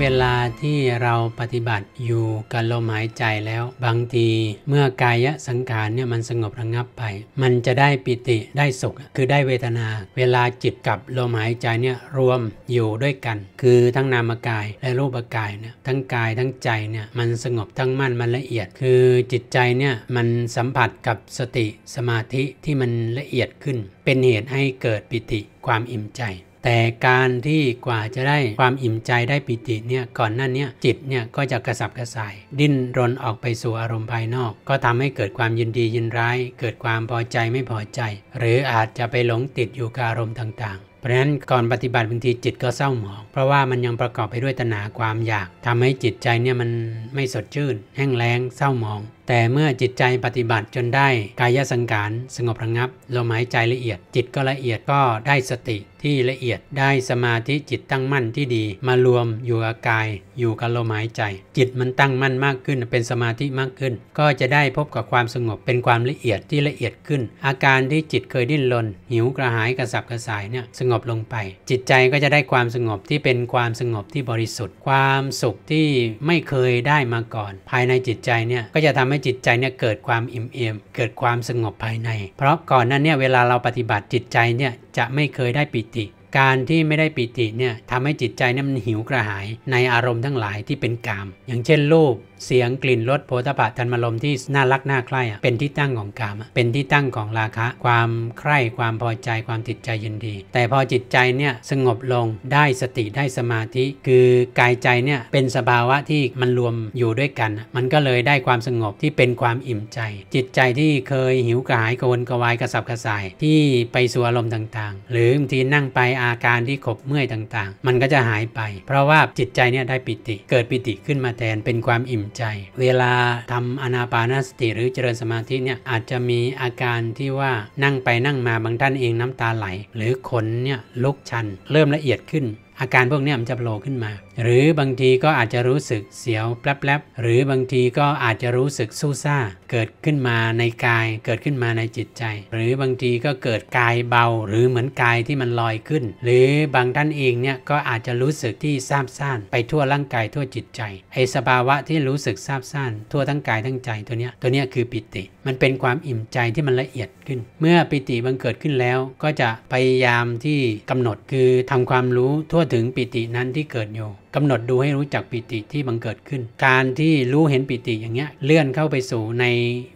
เวลาที่เราปฏิบัติอยู่กับลมหายใจแล้ว บางที เมื่อกายสังขารเนี่ยมันสงบระงับไป มันจะได้ปิติได้สุขคือได้เวทนา เวลาจิตกับลมหายใจเนี่ยรวมอยู่ด้วยกัน คือทั้งนามกายและรูปกายเนี่ยทั้งกายทั้งใจเนี่ยมันสงบทั้งมั่นมันละเอียด คือจิตใจเนี่ยมันสัมผัสกับสติสมาธิที่มันละเอียดขึ้น เป็นเหตุให้เกิดปิติความอิ่มใจแต่การที่กว่าจะได้ความอิ่มใจได้ปิติเนี่ยก่อนหน้านี้จิตเนี่ยก็จะกระสับกระส่าย ดิ้นรนออกไปสู่อารมณ์ภายนอกก็ทำให้เกิดความยินดียินร้าย เกิดความพอใจไม่พอใจ หรืออาจจะไปหลงติดอยู่กับอารมณ์ต่าง ๆ เพราะฉะนั้นก่อนปฏิบัติบางทีจิตก็เศร้าหมอง เพราะว่ามันยังประกอบไปด้วยตัณหาความอยาก ทำให้จิตใจเนี่ยมันไม่สดชื่น แห้งแล้งเศร้าหมองแต่เมื่อจิตใจปฏิบัติจนได้กายสังขารสงบระงับลมหายใจละเอียด จิตก็ละเอียดก็ได้สติที่ละเอียดได้สมาธิจิตตั้งมั่นที่ดี มารวมอยู่กับกายอยู่กับลมหายใจ จิตมันตั้งมั่นมากขึ้น เป็นสมาธิมากขึ้น ก็จะได้พบกับความสงบเป็นความละเอียดที่ละเอียดขึ้น อาการที่จิตเคยดิ้นรนหิวกระหายกระสับกระส่ายเนี่ยสงบลงไป จิตใจก็จะได้ความสงบที่เป็นความสงบที่บริสุทธิ์ความสุขที่ไม่เคยได้มาก่อน ภายในจิตใจเนี่ยก็จะทำให้จิตใจเนี่ยเกิดความอิ่ม เอม เกิดความสงบภายใน เพราะก่อนนั้นเนี่ยเวลาเราปฏิบัติจิตใจเนี่ยจะไม่เคยได้ปิติการที่ไม่ได้ปิติเนี่ยทำให้จิตใจนี่มันหิวกระหายในอารมณ์ทั้งหลายที่เป็นกาม อย่างเช่น รูปเสียงกลิ่นรสโผฏฐะธรรมลมที่น่ารักน่าใคร่เป็นที่ตั้งของกาม เป็นที่ตั้งของราคะความใคร่ความพอใจความติดใจยินดี แต่พอจิตใจเนี่ยสงบลงได้สติได้สมาธิ คือกายใจเนี่ยเป็นสภาวะ ที่มันรวมอยู่ด้วยกัน มันก็เลยได้ความสงบที่เป็นความอิ่มใจ จิตใจที่เคยหิวกระหายกวนกระวายกระสับกระส่ายที่ไปสู่อารมณ์ต่างๆ หรือบางทีนั่งไปอาการที่ขบเมื่อยต่างๆ มันก็จะหายไป เพราะว่าจิตใจเนี่ยได้ปิติ เกิดปิติขึ้นมาแทนเป็นความอิ่มใจ เวลาทำอนาปานาสติหรือเจริญสมาธิเนี่ยอาจจะมีอาการที่ว่านั่งไปนั่งมาบางท่านเองน้ำตาไหล หรือขนเนี่ยลุกชัน เริ่มละเอียดขึ้นอาการพวกนี้มันจะโผล่ขึ้นมา หรือบางทีก็อาจจะรู้สึกเสียวแปลบๆหรือบางทีก็อาจจะรู้สึกสู้ซ่า เกิดขึ้นมาในกาย เกิดขึ้นมาในจิตใจ หรือบางทีก็เกิดกายเบา หรือเหมือนกายที่มันลอยขึ้น หรือบางท่านเองเนี่ยก็อาจจะรู้สึกที่ซาบซ่านไปทั่วร่างกายทั่วจิตใจไอสภาวะที่รู้สึกซาบซ่านทั่วทั้งกายทั้งใจตัวเนี้ย ตัวเนี้ยคือปิติ มันเป็นความอิ่มใจที่มันละเอียดขึ้น เมื่อปิติบังเกิดขึ้นแล้ว ก็จะพยายามที่กำหนด คือทำความรู้ทั่วถึงปิตินั้นที่เกิดอยู่กำหนดดูให้รู้จักปิติที่บังเกิดขึ้น การที่รู้เห็นปิติอย่างเงี้ยเลื่อนเข้าไปสู่ใน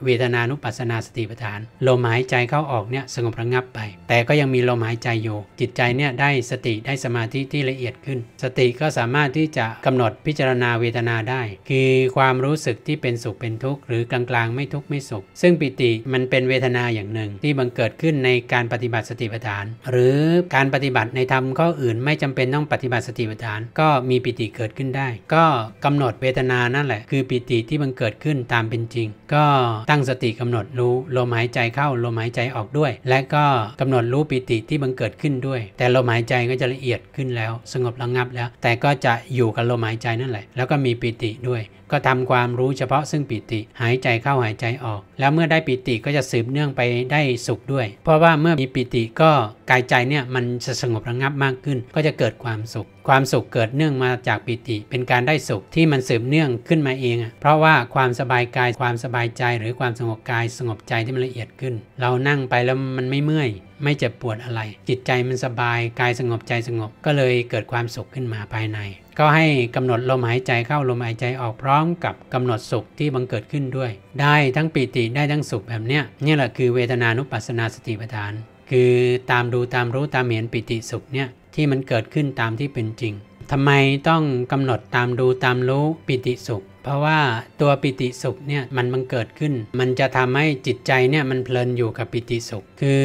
เวทนานุปัสสนาสติปัฏฐานลมหายใจเข้าออกเนี่ยสงบระงับไป แต่ก็ยังมีลมหายใจอยู่จิตใจเนี่ยได้สติได้สมาธิที่ละเอียดขึ้น สติก็สามารถที่จะกำหนดพิจารณาเวทนาได้ คือความรู้สึกที่เป็นสุขเป็นทุกข์หรือกลางๆไม่ทุกข์ไม่สุข ซึ่งปิติมันเป็นเวทนาอย่างหนึ่ง ที่บังเกิดขึ้นในการปฏิบัติสติปัฏฐาน หรือการปฏิบัติในธรรมข้ออื่นไม่จำเป็นต้องปฏิบัติสติปัฏฐาน ก็มีปิติเกิดขึ้นได้ ก็กำหนดเวทนานั่นแหละคือปิติที่มันเกิดขึ้นตามเป็นจริง ก็ตั้งสติกำหนดรู้ลมหายใจเข้าลมหายใจออกด้วย และก็กำหนดรู้ปิติที่มันเกิดขึ้นด้วย แต่ลมหายใจก็จะละเอียดขึ้นแล้วสงบระงับแล้ว แต่ก็จะอยู่กับลมหายใจนั่นแหละแล้วก็มีปิติด้วย ก็ทำความรู้เฉพาะซึ่งปิติหายใจเข้าหายใจออก แล้วเมื่อได้ปิติก็จะสืบเนื่องไปได้สุขด้วย เพราะว่าเมื่อมีปิติก็กายใจเนี่ยมันจะสงบระงงับมากขึ้น ก็จะเกิดความสุขความสุขเกิดเนื่องมาจากปิติ เป็นการได้สุขที่มันสืบเนื่องขึ้นมาเองเพราะว่าความสบายกายความสบายใจหรือความสงบกายสงบใจที่มันละเอียดขึ้น เรานั่งไปแล้วมันไม่เมื่อย ไม่เจ็บปวดอะไร จิตใจมันสบายกายสงบใจสงบก็เลยเกิดความสุขขึ้นมาภายใน ก็ให้กำหนดลมหายใจเข้าลมหายใจออกพร้อมกับกำหนดสุขที่บังเกิดขึ้นด้วย ได้ทั้งปิติได้ทั้งสุขแบบเนี้ยนี่แหละคือเวทนานุปัสสนาสติปัฏฐาน คือตามดูตามรู้ตามเห็นปิติสุขเนี่ยที่มันเกิดขึ้นตามที่เป็นจริง ทำไมต้องกำหนดตามดูตามรู้ปิติสุขเพราะว่าตัวปิติสุขเนี่ยมันบังเกิดขึ้น มันจะทำให้จิตใจเนี่ยมันเพลินอยู่กับปิติสุข คือ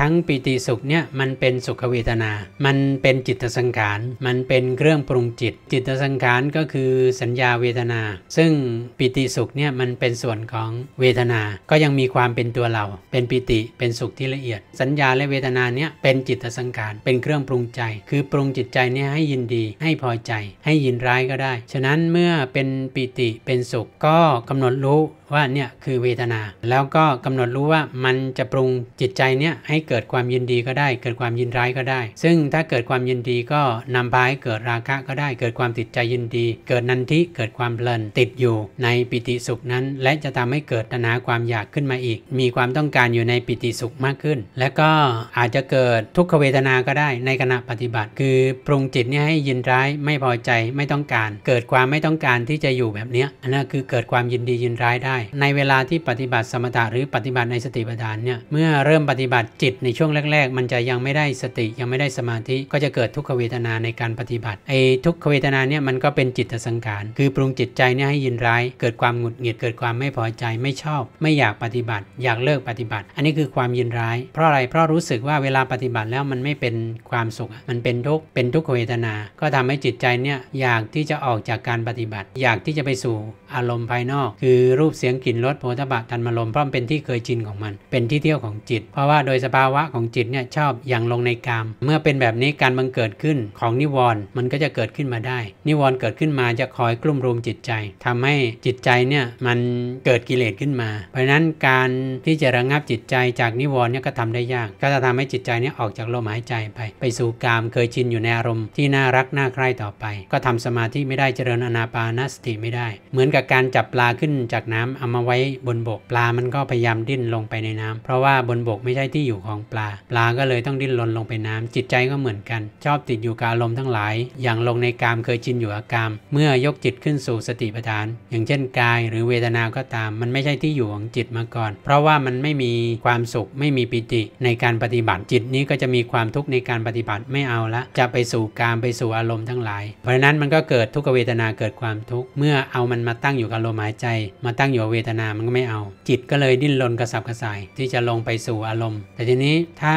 ทั้งปิติสุขเนี่ยมันเป็นสุขเวทนา มันเป็นจิตสังขาร มันเป็นเครื่องปรุงจิต จิตสังขารก็คือสัญญาเวทนา ซึ่งปิติสุขเนี่ยมันเป็นส่วนของเวทนา ก็ยังมีความเป็นตัวเรา เป็นปิติ เป็นสุขที่ละเอียด สัญญาและเวทนาเนี่ยเป็นจิตสังขาร เป็นเครื่องปรุงใจ คือปรุงจิตใจเนี่ยให้ยินดี ให้พอใจ ให้ยินร้ายก็ได้ ฉะนั้นเมื่อเป็นปิติเป็นสุขก็กำหนดรู้ว่าเนี่ยคือเวทนาแล้วก็กำหนดรู้ว่ามันจะปรุงจิตใจเนี่ยให้เกิดความยินดีก็ได้ เกิดความยินร้ายก็ได้ ซึ่งถ้าเกิดความยินดีก็นำพาให้เกิดราคะก็ได้ เกิดความติดใจยินดี เกิดนันทิเกิดความเพลินติดอยู่ในปิติสุขนั้น และจะทำให้เกิดตนาความอยากขึ้นมาอีก มีความต้องการอยู่ในปิติสุขมากขึ้น และก็อาจจะเกิดทุกขเวทนาก็ได้ในขณะปฏิบัติ คือปรุงจิตเนี่ยให้ยินร้ายไม่พอใจไม่ต้องการ เกิดความไม่ต้องการที่จะอยู่แบบนี้อันนั้นคือเกิดความยินดียินร้ายได้ในเวลาที่ปฏิบัติสมถะหรือปฏิบัติในสติปัฏฐานเนี่ยเมื่อเริ่มปฏิบัติจิตในช่วงแรก ๆ มันจะยังไม่ได้สติ ยังไม่ได้สมาธิก็จะเกิดทุกขเวทนาในการปฏิบัติไอ้ทุกขเวทนาเนี่ยมันก็เป็นจิตสังขารคือปรุงจิตใจเนี่ยให้ยินร้าย เกิดความหงุดหงิดเกิดความไม่พอใจไม่ชอบ ไม่อยากปฏิบัติ อยากเลิกปฏิบัติ อันนี้คือความยินร้ายเพราะอะไรเพราะรู้สึกว่าเวลาปฏิบัติแล้วมันไม่เป็นความสุข มันเป็นทุกข์เป็นทุกขเวทนา ก็ทำให้จิตใจเนี่ยอยากที่จะออกจากการปฏิบัติ อยากที่จะไปสู่อารมณ์ภายนอก คือรูปเสียงกลิ่นรสโผฏฐะธรรมลมเพราะเป็นที่เคยชินของมัน เป็นที่เที่ยวของจิต เพราะว่าโดยสภาวะของจิตเนี่ยชอบอย่างลงในกาม เมื่อเป็นแบบนี้การบังเกิดขึ้นของนิวรณ์มันก็จะเกิดขึ้นมาได้ นิวรณ์เกิดขึ้นมาจะคอยกลุ่มรุมจิตใจ ทำให้จิตใจเนี่ยมันเกิดกิเลสขึ้นมา เพราะฉะนั้นการที่จะระงับจิตใจจากนิวรณ์เนี่ยก็ทำได้ยากก็จะทำให้จิตใจเนี่ยออกจากลมหายใจไป ไปสู่กาม เคยชินอยู่ในอารมณ์ที่น่ารักน่าใคร่ต่อไป ก็ทำสมาธิไม่ได้เจริญอนาปานสติไม่ได้ เหมือนกับากการจับปลาขึ้นจากน้ำเอามาไว้บนบก ปลามันก็พยายามดิ้นลงไปในน้ำเพราะว่าบนบกไม่ใช่ที่อยู่ของปลา ปลาก็เลยต้องดิ้นรนลงไปน้ำจิตใจก็เหมือนกัน ชอบติดอยู่กับอารมณ์ทั้งหลาย อย่างลงในกามเคยจินอยู่ับกามเมื่อยกจิตขึ้นสู่สติปัฏฐาน อย่างเช่นกายหรือเวทนาก็ตามมันไม่ใช่ที่อยู่ของจิตมาก่อน เพราะว่ามันไม่มีความสุขไม่มีปิติในการปฏิบัติจิตนี้ก็จะมีความทุกข์ในการปฏิบัติไม่เอาละ จะไปสู่กามไปสู่อารมณ์ทั้งหลาย เพราะนั้นมันก็เกิดทุกขเวทนาเกิดความทุกข์เมื่อเอามันมาตตั้งอยู่กับลมหายใจมาตั้งอยู่เวทนา มันก็ไม่เอา จิตก็เลยดิ้นรนกระสับกระส่ายที่จะลงไปสู่อารมณ์ แต่ทีนี้ถ้า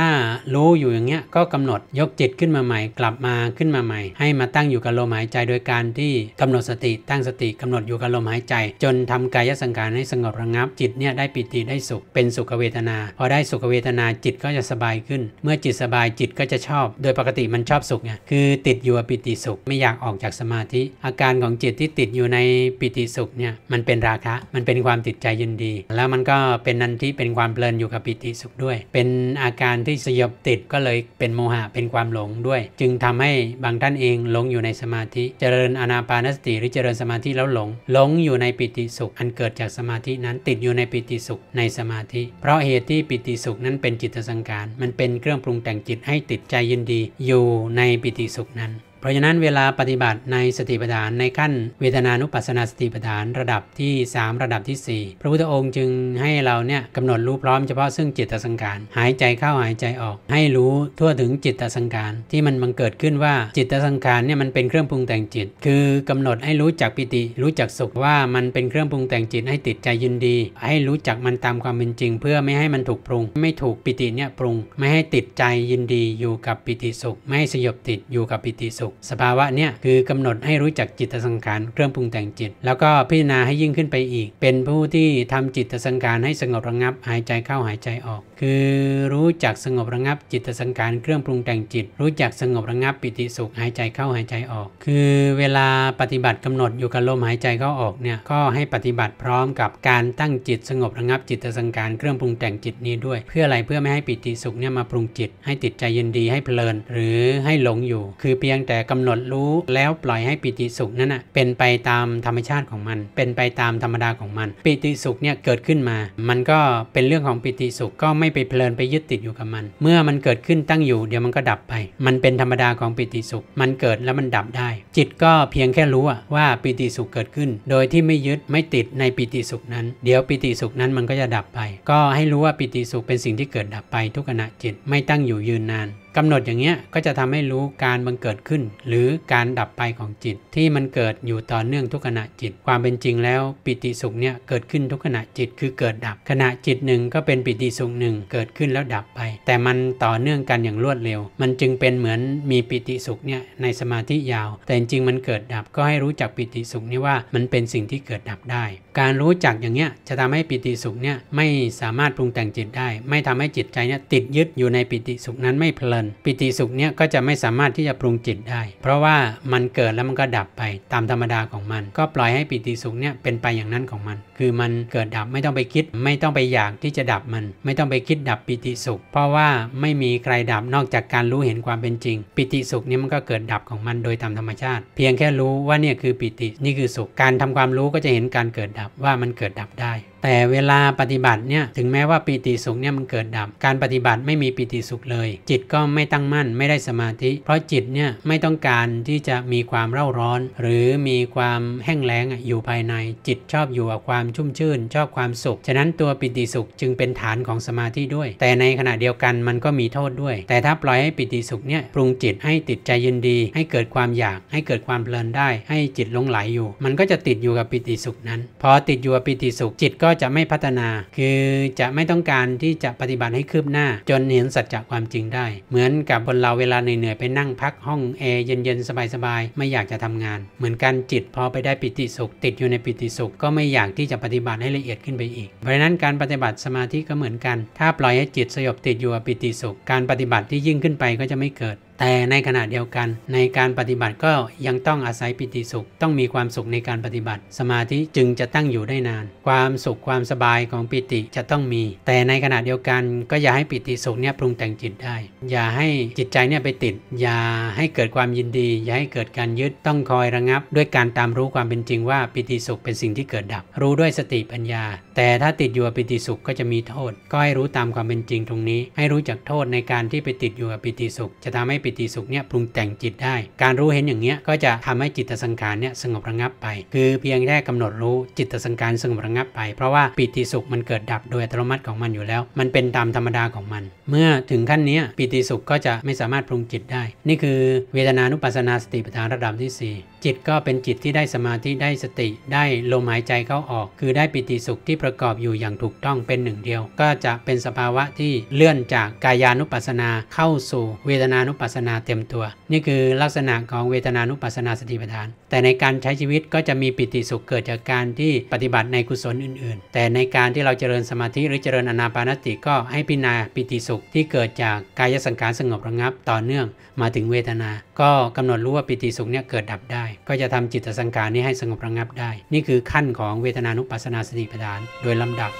รู้อยู่อย่างเงี้ยก็กำหนดยกจิตขึ้นมาใหม่กลับมาขึ้นมาใหม่ ให้มาตั้งอยู่กับลมหายใจ โดยการที่กำหนดสติตั้งสติกำหนดอยู่กับลมหายใจ จนทำกายสังขารให้สงบระงับ จิตเนี่ยได้ปิติได้สุข เป็นสุขเวทนา พอได้สุขเวทนาจิตก็จะสบายขึ้น เมื่อจิตสบายจิตก็จะชอบ โดยปกติมันชอบสุขไงคือติดอยู่ปิติสุขไม่อยากออกจากสมาธิ อาการของจิตที่ติดอยู่ในปิติสุุขเนี่ยมันเป็นราคะมันเป็นความติดใจยินดี แล้วมันก็เป็นนันทิเป็นความเพลินอยู่กับปิติสุขด้วย เป็นอาการที่สยบติดก็เลยเป็นโมหะ เป็นความหลงด้วย จึงทำให้บางท่านเองหลงอยู่ในสมาธิ เจริญอนาปานสติหรือเจริญสมาธิแล้วหลง หลงอยู่ในปิติสุข อันเกิดจากสมาธินั้นติดอยู่ในปิติสุข ในสมาธิ เพราะเหตุที่ปิติสุขนั้นเป็นจิตสังการ มันเป็นเครื่องปรุงแต่งจิตให้ติดใจยินดีอยู่ในปิติสุขนั้นเพราะฉะนั้นเวลาปฏิบัติในสติปัฏฐาน ในขั้นเวทนานุปัสสนาสติปัฏฐานระดับที่ 3 ระดับที่ 4 พระพุทธองค์จึงให้เราเนี่ยกำหนดรู้พร้อมเฉพาะซึ่งจิตตสังขารหายใจเข้าหายใจออก ให้รู้ทั่วถึงจิตตสังขารที่มันบังเกิดขึ้นว่าจิตสังขารเนี่ยมันเป็นเครื่องปรุงแต่งจิต คือกำหนดให้รู้จักปิติรู้จักสุขว่ามันเป็นเครื่องปรุงแต่งจิตให้ติดใจยินดี ให้รู้จักมันตามความเป็นจริงเพื่อไม่ให้มันถูกปรุง ไม่ถูกปิติเนี่ยปรุงไม่ให้ติดใจยินดีอยู่กับปิติสุข ไม่สยบติดอยู่กับปิติสุขสขสภาวะเนี่ยคือกำหนดให้รู้จักจิตสังขารเครื่องปรุงแต่งจิต แล้วก็พิจารณาให้ยิ่งขึ้นไปอีก เป็นผู้ที่ทำจิตสังขารให้สงบระงับหายใจเข้าหายใจออก คือรู้จักสงบระงับจิตสังขารเครื่องปรุงแต่งจิต รู้จักสงบระงับปิติสุขหายใจเข้าหายใจออก คือเวลาปฏิบัติกำหนดอยู่กับลมหายใจเข้าออกเนี่ยก็ให้ปฏิบัติพร้อมกับการตั้งจิตสงบระงับจิตสังขารเครื่องปรุงแต่งจิตนี้ด้วย เพื่ออะไรเพื่อไม่ให้ปิติสุขเนี่ยมาปรุงจิตให้ติดใจยินดีให้เพลินหรือให้หลงอยู่ คือเพียงแต่กำหนดรู้แล้วปล่อยให้ปิติสุขนั้นอ่ะเป็นไปตามธรรมชาติของมัน เป็นไปตามธรรมดาของมันปิติสุขเนี่ยเกิดขึ้นมามันก็เป็นเรื่องของปิติสุขก็ไม่ไปเพลินไปยึดติดอยู่กับมัน เมื่อมันเกิดขึ้นตั้งอยู่เดี๋ยวมันก็ดับไป มันเป็นธรรมดาของปิติสุขมันเกิดแล้วมันดับได้ จิตก็เพียงแค่รู้ว่าปิติสุขเกิดขึ้น โดยที่ไม่ยึดไม่ติดในปิติสุขนั้น เดี๋ยวปิติสุขนั้นมันก็จะดับไป ก็ให้รู้ว่าปิติสุขเป็นสิ่งที่เกิดดับไป ทุกขณะจิตไม่ตั้งอยู่ยืนนานกำหนดอย่างเงี้ยก็จะทำให้รู้การบังเกิดขึ้น หรือการดับไปของจิต ที่มันเกิดอยู่ต่อเนื่องทุกขณะจิตความเป็นจริงแล้วปิติสุขเนี่ยเกิดขึ้นทุกขณะจิตคือเกิดดับ ขณะจิตหนึ่งก็เป็นปิติสุขหนึ่งเกิดขึ้นแล้วดับไป แต่มันต่อเนื่องกันอย่างรวดเร็ว มันจึงเป็นเหมือนมีปิติสุขเนี่ยในสมาธิยาว แต่จริงมันเกิดดับก็ให้รู้จักปิติสุขนี่ว่า มันเป็นสิ่งที่เกิดดับได้ การรู้จักอย่างเงี้ยจะทำให้ปิติสุขเนี่ยไม่สามารถปรุงแต่งจิตได้ ไม่ทำให้จิตใจเนี่ยติดยึดอยู่ในปิติสุขนั้นไม่เพลิญปิติสุขเนี้ยก็จะไม่สามารถที่จะปรุงจิตได้ เพราะว่ามันเกิดแล้วมันก็ดับไปตามธรรมดาของมัน ก็ปล่อยให้ปิติสุขเนี่ยเป็นไปอย่างนั้นของมัน คือมันเกิดดับไม่ต้องไปคิดไม่ต้องไปอยากที่จะดับมัน ไม่ต้องไปคิดดับปิติสุข เพราะว่าไม่มีใครดับนอกจากการรู้เห็นความเป็นจริง ปิติสุขเนี่ยมันก็เกิดดับของมันโดยตามธรรมชาติ เพียงแค่รู้ว่าเนี่ยคือปิตินี่คือสุขการทำความรู้ก็จะเห็นการเกิดดับว่ามันเกิดดับได้แต่เวลาปฏิบัติเนี่ยถึงแม้ว่าปีติสุขเนี่ยมันเกิดดับ การปฏิบัติไม่มีปีติสุขเลย จิตก็ไม่ตั้งมั่นไม่ได้สมาธิ เพราะจิตเนี่ยไม่ต้องการที่จะมีความเร่าร้อน หรือมีความแห้งแล้งอยู่ภายใน จิตชอบอยู่กับความชุ่มชื่นชอบความสุข ฉะนั้นตัวปีติสุขจึงเป็นฐานของสมาธิด้วย แต่ในขณะเดียวกัน มันก็มีโทษด้วย แต่ถ้าปล่อยให้ปีติสุขเนี่ยปรุงจิตให้ติดใจยินดี ให้เกิดความอยาก ให้เกิดความเพลินได้ ให้จิตลงไหลอยู่ มันก็จะติดอยู่กับปีติสุขนั้นพอติดอยู่กับปีติสุขจิตก็ก็จะไม่พัฒนา คือจะไม่ต้องการที่จะปฏิบัติให้คืบหน้า จนเห็นสัจจะความจริงได้ เหมือนกับคนเราเวลาเหนื่อยๆไปนั่งพักห้องแอร์เย็นๆสบายๆไม่อยากจะทำงาน เหมือนกันจิตพอไปได้ปิติสุข ติดอยู่ในปิติสุขก็ไม่อยากที่จะปฏิบัติให้ละเอียดขึ้นไปอีก เพราะฉะนั้นการปฏิบัติสมาธิก็เหมือนกัน ถ้าปล่อยให้จิตสยบติดอยู่กับปิติสุข การปฏิบัติที่ยิ่งขึ้นไปก็จะไม่เกิดแต่ในขณะเดียวกัน ในการปฏิบัติก็ยังต้องอาศัยปิติสุขต้องมีความสุขในการปฏิบัติ สมาธิจึงจะตั้งอยู่ได้นาน ความสุขความสบายของปิติจะต้องมี แต่ในขณะเดียวกันก็อย่าให้ปิติสุขเนี่ยปรุงแต่งจิตได้ อย่าให้จิตใจเนี่ยไปติดอย่าให้เกิดความยินดี อย่าให้เกิดการยึดต้องคอยระงับ ด้วยการตามรู้ความเป็นจริงว่าปิติสุขเป็นสิ่งที่เกิดดับรู้ด้วยสติปัญญาแต่ถ้าติดอยู่กับปิติสุขก็จะมีโทษ ก็ให้รู้ตามความเป็นจริงตรงนี้ ให้รู้จักโทษในการที่ไปติดอยู่กับปิติสุขจะทำให้ปิติสุขเนี่ยปรุงแต่งจิตได้ การรู้เห็นอย่างเนี้ยก็จะทำให้จิตสังขารเนี่ยสงบระงับไป คือเพียงแค่กำหนดรู้จิตสังขารสงบระงับไป เพราะว่าปิติสุขมันเกิดดับโดยอัตโนมัติของมันอยู่แล้ว มันเป็นตามธรรมดาของมัน เมื่อถึงขั้นนี้ปิติสุขก็จะไม่สามารถปรุงจิตได้ นี่คือเวทนานุปัสสนาสติปัฏฐานระดับที่ 4จิตก็เป็นจิตที่ได้สมาธิได้สติได้ลมหายใจเข้าออก คือได้ปิติสุขที่ประกอบอยู่อย่างถูกต้องเป็นหนึ่งเดียว ก็จะเป็นสภาวะที่เลื่อนจากกายานุปัสสนาเข้าสู่เวทนานุปัสสนาเต็มตัว นี่คือลักษณะของเวทนานุปัสสนาสติปัฏฐาน แต่ในการใช้ชีวิตก็จะมีปิติสุขเกิดจากการที่ปฏิบัติในกุศลอื่นๆ แต่ในการที่เราเจริญสมาธิหรือเจริญอนาปานสติ ก็ให้พิจารณาปิติสุขที่เกิดจากกายสังขารสงบระงับ ต่อเนื่องมาถึงเวทนา ก็กำหนดรู้ว่าปิติสุขเนี่ยเกิดดับได้ก็จะทำจิตสังการนี้ให้สงบระงับได้ นี่คือขั้นของเวทนานุปัสสนาสติปัฏฐาน โดยลำดับ